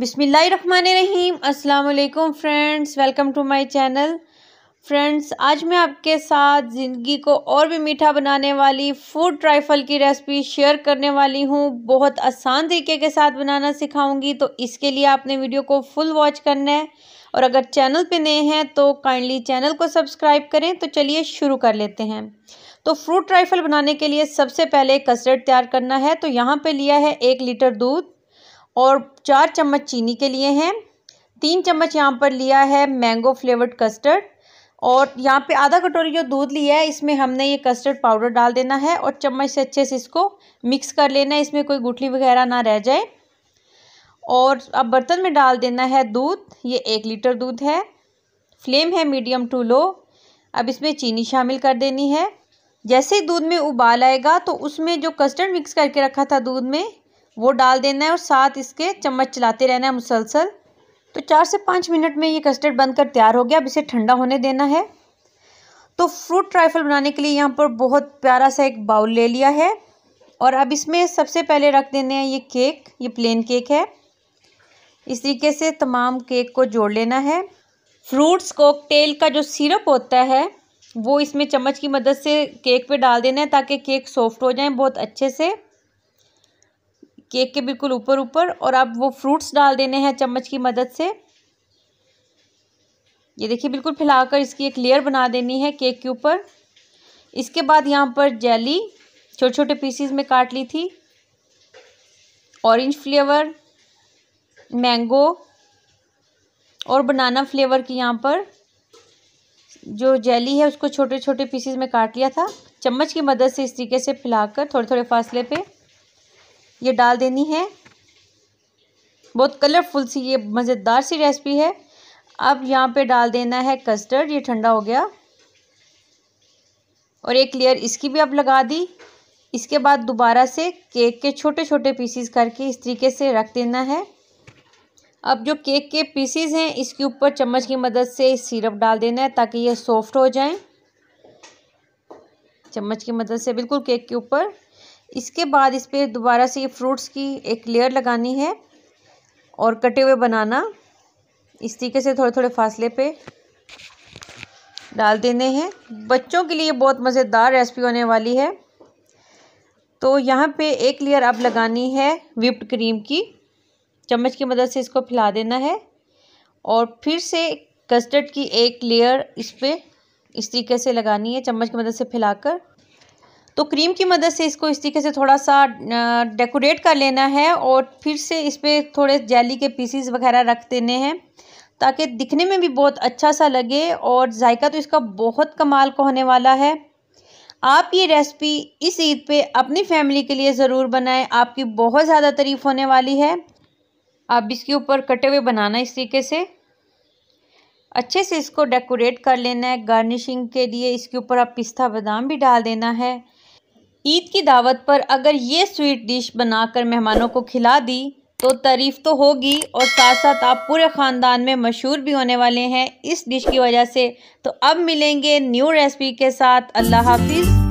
रहीम अल्लाम friends welcome to my channel friends आज मैं आपके साथ ज़िंदगी को और भी मीठा बनाने वाली फूड ट्राइफल की रेसिपी शेयर करने वाली हूँ बहुत आसान तरीके के साथ बनाना सिखाऊंगी तो इसके लिए आपने वीडियो को फुल वॉच करना है और अगर चैनल पे नए हैं तो काइंडली चैनल को सब्सक्राइब करें तो चलिए शुरू कर लेते हैं तो फ्रूट ट्राइफल बनाने के लिए सबसे पहले कस्टर्ड तैयार करना है तो यहाँ पर लिया है एक लीटर दूध और चार चम्मच चीनी के लिए हैं तीन चम्मच यहाँ पर लिया है मैंगो फ्लेवर्ड कस्टर्ड और यहाँ पे आधा कटोरी जो दूध लिया है इसमें हमने ये कस्टर्ड पाउडर डाल देना है और चम्मच से अच्छे से इसको मिक्स कर लेना है इसमें कोई गुठली वगैरह ना रह जाए और अब बर्तन में डाल देना है दूध ये एक लीटर दूध है फ्लेम है मीडियम टू लो अब इसमें चीनी शामिल कर देनी है जैसे ही दूध में उबाल आएगा तो उसमें जो कस्टर्ड मिक्स करके रखा था दूध में वो डाल देना है और साथ इसके चम्मच चलाते रहना है मुसलसल तो चार से पाँच मिनट में ये कस्टर्ड बनकर तैयार हो गया अब इसे ठंडा होने देना है तो फ्रूट ट्राइफल बनाने के लिए यहाँ पर बहुत प्यारा सा एक बाउल ले लिया है और अब इसमें सबसे पहले रख देने हैं ये केक ये प्लेन केक है इस तरीके से तमाम केक को जोड़ लेना है फ्रूट्स कॉकटेल का जो सिरप होता है वो इसमें चम्मच की मदद से केक पे डाल देना है ताकि केक सॉफ्ट हो जाए बहुत अच्छे से केक के बिल्कुल ऊपर ऊपर और अब वो फ्रूट्स डाल देने हैं चम्मच की मदद से ये देखिए बिल्कुल फैलाकर इसकी एक लेयर बना देनी है केक के ऊपर इसके बाद यहाँ पर जेली छोटे छोटे पीसीस में काट ली थी ऑरेंज फ्लेवर मैंगो और बनाना फ्लेवर की यहाँ पर जो जेली है उसको छोटे छोटे पीसीस में काट लिया था चम्मच की मदद से इस तरीके से फैलाकर थोड़े थोड़े फासले पे ये डाल देनी है बहुत कलरफुल सी ये मज़ेदार सी रेसिपी है अब यहाँ पे डाल देना है कस्टर्ड ये ठंडा हो गया और एक लेयर इसकी भी अब लगा दी इसके बाद दोबारा से केक के छोटे छोटे पीसीस करके इस तरीके से रख देना है अब जो केक के पीसीस हैं इसके ऊपर चम्मच की मदद से सिरप डाल देना है ताकि ये सॉफ्ट हो जाएं चम्मच की मदद से बिल्कुल केक के ऊपर इसके बाद इस पर दोबारा से ये फ्रूट्स की एक लेयर लगानी है और कटे हुए बनाना इस तरीके से थोड़े थोड़े फासले पे डाल देने हैं बच्चों के लिए बहुत मज़ेदार रेसिपी होने वाली है तो यहाँ पे एक लेयर अब लगानी है विप्ड क्रीम की चम्मच की मदद से इसको फैला देना है और फिर से कस्टर्ड की एक लेयर इस पर इस तरीके से लगानी है चम्मच की मदद से फैलाकर तो क्रीम की मदद से इसको इस तरीके से थोड़ा सा डेकोरेट कर लेना है और फिर से इस पर थोड़े जैली के पीसीस वगैरह रख देने हैं ताकि दिखने में भी बहुत अच्छा सा लगे और जायका तो इसका बहुत कमाल का होने वाला है आप ये रेसिपी इस ईद पे अपनी फैमिली के लिए ज़रूर बनाएं आपकी बहुत ज़्यादा तारीफ होने वाली है आप इसके ऊपर कटे हुए बनाना इस तरीके से अच्छे से इसको डेकोरेट कर लेना है गार्निशिंग के लिए इसके ऊपर आप पिस्ता बादाम भी डाल देना है ईद की दावत पर अगर ये स्वीट डिश बनाकर मेहमानों को खिला दी तो तारीफ़ तो होगी और साथ साथ आप पूरे ख़ानदान में मशहूर भी होने वाले हैं इस डिश की वजह से तो अब मिलेंगे न्यू रेसिपी के साथ अल्लाह हाफिज़